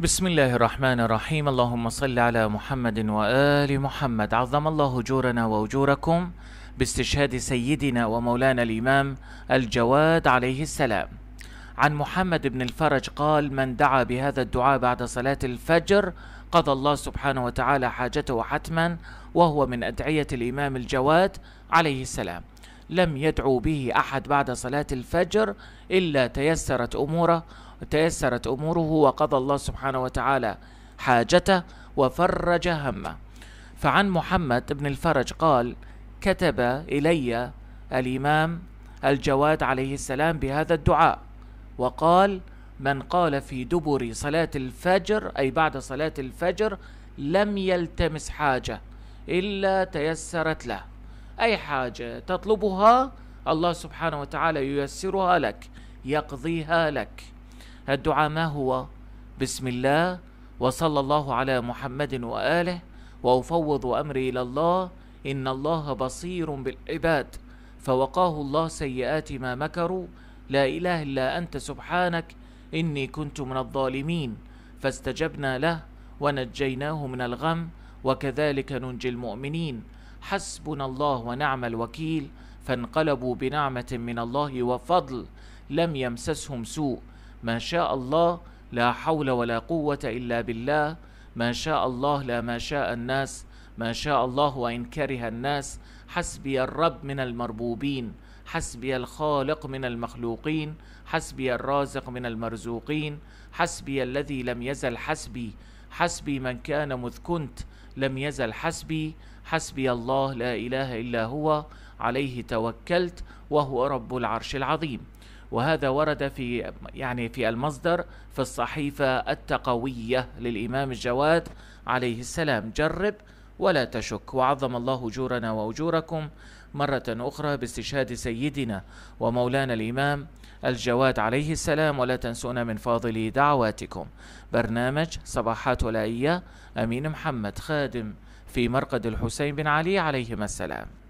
بسم الله الرحمن الرحيم اللهم صل على محمد وآل محمد عظم الله جورنا وأجوركم باستشهاد سيدنا ومولانا الإمام الجواد عليه السلام عن محمد بن الفرج قال من دعا بهذا الدعاء بعد صلاة الفجر قضى الله سبحانه وتعالى حاجته حتما وهو من أدعية الإمام الجواد عليه السلام لم يدعو به أحد بعد صلاة الفجر إلا تيسرت أموره تيسرت أموره وقضى الله سبحانه وتعالى حاجته وفرج همه فعن محمد بن الفرج قال كتب إلي الإمام الجواد عليه السلام بهذا الدعاء وقال من قال في دبر صلاة الفجر أي بعد صلاة الفجر لم يلتمس حاجة إلا تيسرت له أي حاجة تطلبها الله سبحانه وتعالى ييسرها لك يقضيها لك الدعاء ما هو بسم الله وصلى الله على محمد وآله وأفوض أمري إلى الله إن الله بصير بالعباد فوقاه الله سيئات ما مكروا لا إله إلا أنت سبحانك إني كنت من الظالمين فاستجبنا له ونجيناه من الغم وكذلك ننجي المؤمنين حسبنا الله ونعم الوكيل فانقلبوا بنعمة من الله وفضل لم يمسسهم سوء ما شاء الله لا حول ولا قوة إلا بالله ما شاء الله لا ما شاء الناس ما شاء الله وإن كره الناس حسبي الرب من المربوبين حسبي الخالق من المخلوقين حسبي الرازق من المرزوقين حسبي الذي لم يزل حسبي حسبي من كان مذ كنت لم يزل حسبي حسبي الله لا إله إلا هو عليه توكلت وهو رب العرش العظيم وهذا ورد في يعني في المصدر في الصحيفة التقوية للإمام الجواد عليه السلام جرب ولا تشك وعظم الله أجورنا وأجوركم مرة أخرى باستشهاد سيدنا ومولانا الإمام الجواد عليه السلام ولا تنسونا من فاضل دعواتكم برنامج صباحات ولائية أمين محمد خادم في مرقد الحسين بن علي عليهما السلام